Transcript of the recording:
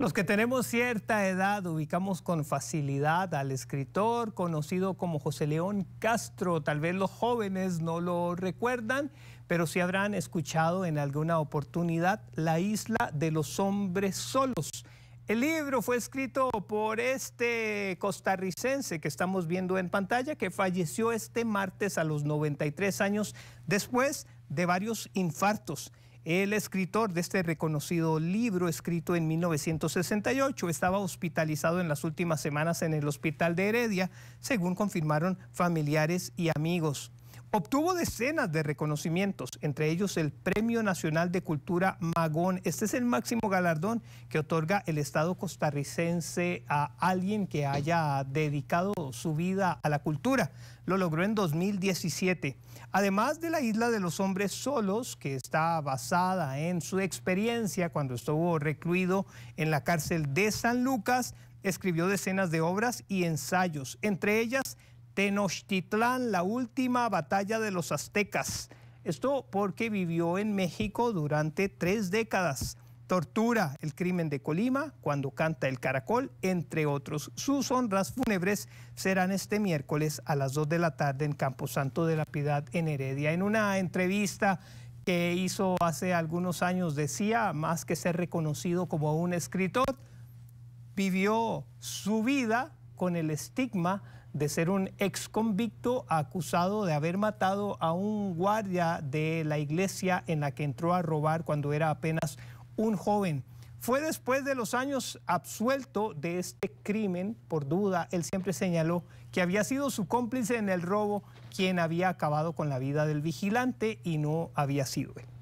Los que tenemos cierta edad ubicamos con facilidad al escritor conocido como José León Castro. Tal vez los jóvenes no lo recuerdan, pero sí habrán escuchado en alguna oportunidad La isla de los hombres solos. El libro fue escrito por este costarricense que estamos viendo en pantalla, que falleció este martes a los 93 años después de varios infartos. El escritor de este reconocido libro, escrito en 1968, estaba hospitalizado en las últimas semanas en el hospital de Heredia, según confirmaron familiares y amigos. Obtuvo decenas de reconocimientos, entre ellos el Premio Nacional de Cultura Magón. Este es el máximo galardón que otorga el Estado costarricense a alguien que haya dedicado su vida a la cultura. Lo logró en 2017. Además de la Isla de los Hombres Solos, que está basada en su experiencia cuando estuvo recluido en la cárcel de San Lucas, escribió decenas de obras y ensayos, entre ellas Tenochtitlán, la última batalla de los aztecas. Esto porque vivió en México durante tres décadas. Tortura, el crimen de Colima, cuando canta el caracol, entre otros. Sus honras fúnebres serán este miércoles a las 2 de la tarde en Camposanto de la Piedad, en Heredia. En una entrevista que hizo hace algunos años decía, más que ser reconocido como un escritor, vivió su vida con el estigma de ser un ex convicto acusado de haber matado a un guardia de la iglesia en la que entró a robar cuando era apenas un joven. Fue después de los años absuelto de este crimen, por duda, él siempre señaló que había sido su cómplice en el robo quien había acabado con la vida del vigilante y no había sido él.